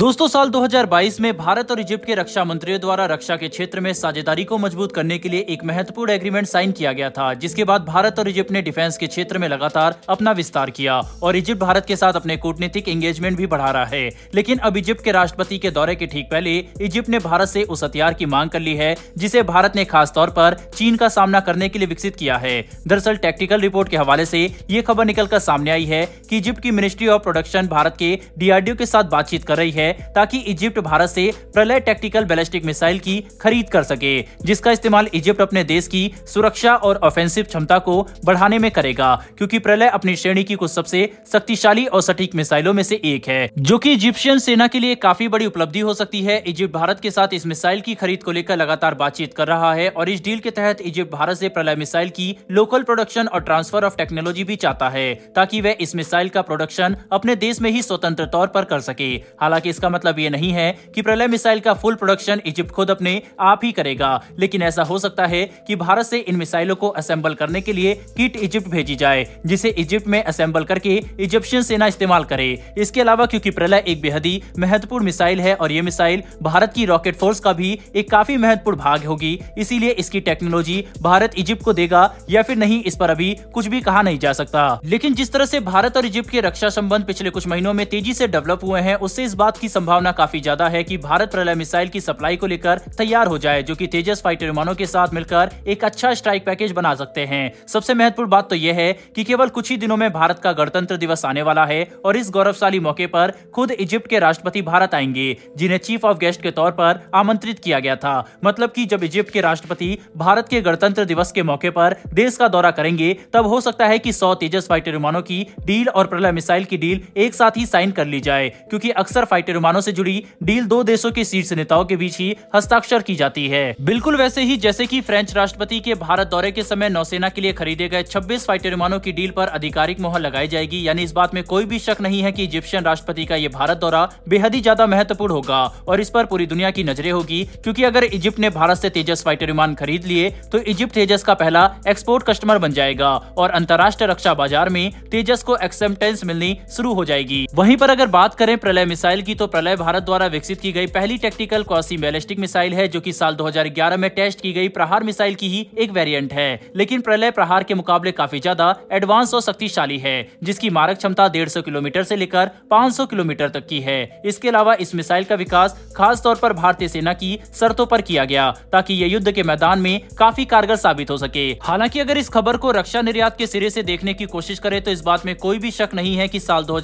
दोस्तों साल 2022 में भारत और इजिप्ट के रक्षा मंत्रियों द्वारा रक्षा के क्षेत्र में साझेदारी को मजबूत करने के लिए एक महत्वपूर्ण एग्रीमेंट साइन किया गया था जिसके बाद भारत और इजिप्ट ने डिफेंस के क्षेत्र में लगातार अपना विस्तार किया और इजिप्ट भारत के साथ अपने कूटनीतिक एंगेजमेंट भी बढ़ा रहा है लेकिन अब इजिप्ट के राष्ट्रपति के दौरे के ठीक पहले इजिप्ट ने भारत से उस हथियार की मांग कर ली है जिसे भारत ने खास तौर पर चीन का सामना करने के लिए विकसित किया है दरअसल टेक्टिकल रिपोर्ट के हवाले से ये खबर निकलकर सामने आई है की इजिप्ट की मिनिस्ट्री ऑफ प्रोडक्शन भारत के डीआरडीओ के साथ बातचीत कर रही है ताकि इजिप्ट भारत से प्रलय टेक्टिकल बैलिस्टिक मिसाइल की खरीद कर सके जिसका इस्तेमाल इजिप्ट अपने देश की सुरक्षा और ऑफेंसिव क्षमता को बढ़ाने में करेगा क्योंकि प्रलय अपनी श्रेणी की कुछ सबसे शक्तिशाली और सटीक मिसाइलों में से एक है जो की इजिप्शियन सेना के लिए काफी बड़ी उपलब्धि हो सकती है इजिप्ट भारत के साथ इस मिसाइल की खरीद को लेकर लगातार बातचीत कर रहा है और इस डील के तहत इजिप्ट भारत से प्रलय मिसाइल की लोकल प्रोडक्शन और ट्रांसफर ऑफ टेक्नोलॉजी भी चाहता है ताकि वह इस मिसाइल का प्रोडक्शन अपने देश में ही स्वतंत्र तौर पर कर सके हालांकि हालांकि इसका मतलब ये नहीं है कि प्रलय मिसाइल का फुल प्रोडक्शन इजिप्ट खुद अपने आप ही करेगा लेकिन ऐसा हो सकता है कि भारत से इन मिसाइलों को असेंबल करने के लिए किट इजिप्ट भेजी जाए जिसे इजिप्ट में असेंबल करके इजिप्शियन सेना इस्तेमाल करे इसके अलावा क्योंकि प्रलय एक बेहद ही महत्वपूर्ण मिसाइल है और ये मिसाइल भारत की रॉकेट फोर्स का भी एक काफी महत्वपूर्ण भाग होगी इसीलिए इसकी टेक्नोलॉजी भारत इजिप्ट को देगा या फिर नहीं इस पर अभी कुछ भी कहा नहीं जा सकता लेकिन जिस तरह से भारत और इजिप्ट के रक्षा संबंध पिछले कुछ महीनों में तेजी से डेवलप हुए हैं उससे इस बात बात की संभावना काफी ज्यादा है कि भारत प्रलय मिसाइल की सप्लाई को लेकर तैयार हो जाए जो कि तेजस फाइटर विमानों के साथ मिलकर एक अच्छा स्ट्राइक पैकेज बना सकते हैं सबसे महत्वपूर्ण बात तो यह है कि केवल कुछ ही दिनों में भारत का गणतंत्र दिवस आने वाला है और इस गौरवशाली मौके पर खुद इजिप्ट के राष्ट्रपति भारत आएंगे जिन्हें चीफ ऑफ गेस्ट के तौर पर आमंत्रित किया गया था मतलब की जब इजिप्ट के राष्ट्रपति भारत के गणतंत्र दिवस के मौके पर देश का दौरा करेंगे तब हो सकता है की सौ तेजस फाइटर विमानों की डील और प्रलय मिसाइल की डील एक साथ ही साइन कर ली जाए क्यूँकी अक्सर फाइटर विमानों से जुड़ी डील दो देशों के शीर्ष नेताओं के बीच ही हस्ताक्षर की जाती है बिल्कुल वैसे ही जैसे की फ्रेंच राष्ट्रपति के भारत दौरे के समय नौसेना के लिए खरीदे गए छब्बीस फाइटर विमानों की डील आरोप आधिकारिक मोहर लगाई जाएगी यानी इस बात में कोई भी शक नहीं है की इजिप्शियन राष्ट्रपति का ये भारत दौरा बेहद ही ज्यादा महत्वपूर्ण होगा और इस पर पूरी दुनिया की नजरे होगी क्यूँकी अगर इजिप्ट ने भारत ऐसी तेजस फाइटर विमान खरीद लिए तो इजिप्ट तेजस का पहला एक्सपोर्ट कस्टमर बन जाएगा और अंतर्राष्ट्रीय रक्षा बाजार में तेजस को एक्सेप्टेंस मिलनी शुरू हो जाएगी वहीं पर अगर बात करें प्रलय मिसाइल की तो प्रलय भारत द्वारा विकसित की गई पहली टेक्टिकल क्वासी बैलिस्टिक मिसाइल है जो कि साल 2011 में टेस्ट की गई प्रहार मिसाइल की ही एक वेरिएंट है लेकिन प्रलय प्रहार के मुकाबले काफी ज्यादा एडवांस और शक्तिशाली है जिसकी मारक क्षमता 150 किलोमीटर से लेकर 500 किलोमीटर तक की है इसके अलावा इस मिसाइल का विकास खास तौर पर भारतीय सेना की शर्तों पर किया गया ताकि ये युद्ध के मैदान में काफी कारगर साबित हो सके हालांकि अगर इस खबर को रक्षा निर्यात के सिरे से देखने की कोशिश करे तो इस बात में कोई भी शक नहीं है की साल दो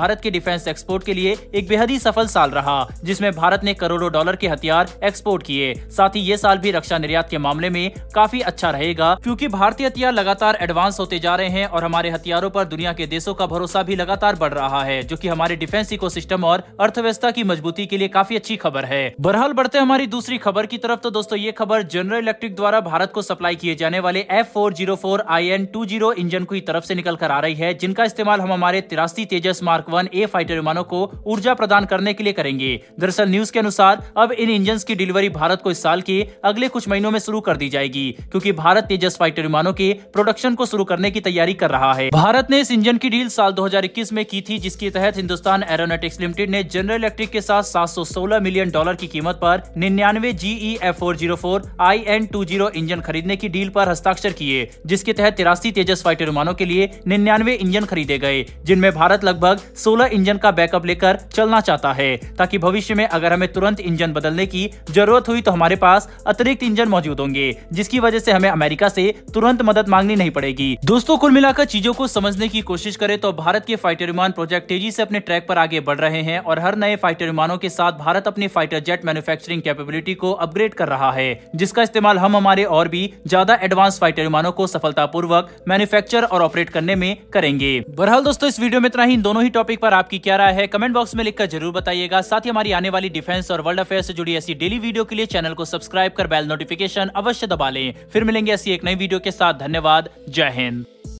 भारत के डिफेंस एक्सपोर्ट के लिए एक बेहद बेहद ही सफल साल रहा जिसमें भारत ने करोड़ों डॉलर के हथियार एक्सपोर्ट किए साथ ही ये साल भी रक्षा निर्यात के मामले में काफी अच्छा रहेगा क्योंकि भारतीय हथियार लगातार एडवांस होते जा रहे हैं और हमारे हथियारों पर दुनिया के देशों का भरोसा भी लगातार बढ़ रहा है जो कि हमारे डिफेंस इको और अर्थव्यवस्था की मजबूती के लिए काफी अच्छी खबर है बहरहाल बढ़ते हमारी दूसरी खबर की तरफ तो दोस्तों ये खबर जनरल इलेक्ट्रिक द्वारा भारत को सप्लाई किए जाने वाले F four zero four I N two zero engine की तरफ ऐसी निकल कर आ रही है जिनका इस्तेमाल हम हमारे तिरासी Tejas mark one A fighter विमानों को ऊर्जा दान करने के लिए करेंगे दरअसल न्यूज के अनुसार अब इन इंजन की डिलीवरी भारत को इस साल के अगले कुछ महीनों में शुरू कर दी जाएगी क्यूँकी भारत तेजस फाइटर विमानों के प्रोडक्शन को शुरू करने की तैयारी कर रहा है भारत ने इस इंजन की डील साल दो में की थी जिसके तहत हिंदुस्तान एरोनोटिक्स लिमिटेड ने जनरल इलेक्ट्रिक के साथ सात मिलियन डॉलर की कीमत पर निन्यानवे G E F four zero four I N two zero engine खरीदने की डील पर हस्ताक्षर किए जिसके तहत तिरासी तेजस फाइटर विमानों के लिए निन्यानवे इंजन खरीदे गए जिनमें भारत लगभग सोलह इंजन का बैकअप लेकर चलना करना चाहता है ताकि भविष्य में अगर हमें तुरंत इंजन बदलने की जरूरत हुई तो हमारे पास अतिरिक्त इंजन मौजूद होंगे जिसकी वजह से हमें अमेरिका से तुरंत मदद मांगनी नहीं पड़ेगी दोस्तों कुल मिलाकर चीजों को समझने की कोशिश करें तो भारत के फाइटर विमान प्रोजेक्ट तेजी से अपने ट्रैक पर आगे बढ़ रहे हैं और हर नए फाइटर विमानों के साथ भारत अपने फाइटर जेट मैन्युफैक्चरिंग कैपेबिलिटी को अपग्रेड कर रहा है जिसका इस्तेमाल हम हमारे और भी ज्यादा एडवांस फाइटर विमानों को सफलतापूर्वक मैन्युफैक्चर और ऑपरेट करने में करेंगे बहरहाल दोस्तों इस वीडियो में इतना ही दोनों ही टॉपिक पर आपकी क्या राय है कमेंट बॉक्स में लिखकर जरूर बताइएगा साथ ही हमारी आने वाली डिफेंस और वर्ल्ड अफेयर से जुड़ी ऐसी डेली वीडियो के लिए चैनल को सब्सक्राइब कर बेल नोटिफिकेशन अवश्य दबा लें फिर मिलेंगे ऐसी एक नई वीडियो के साथ धन्यवाद जय हिंद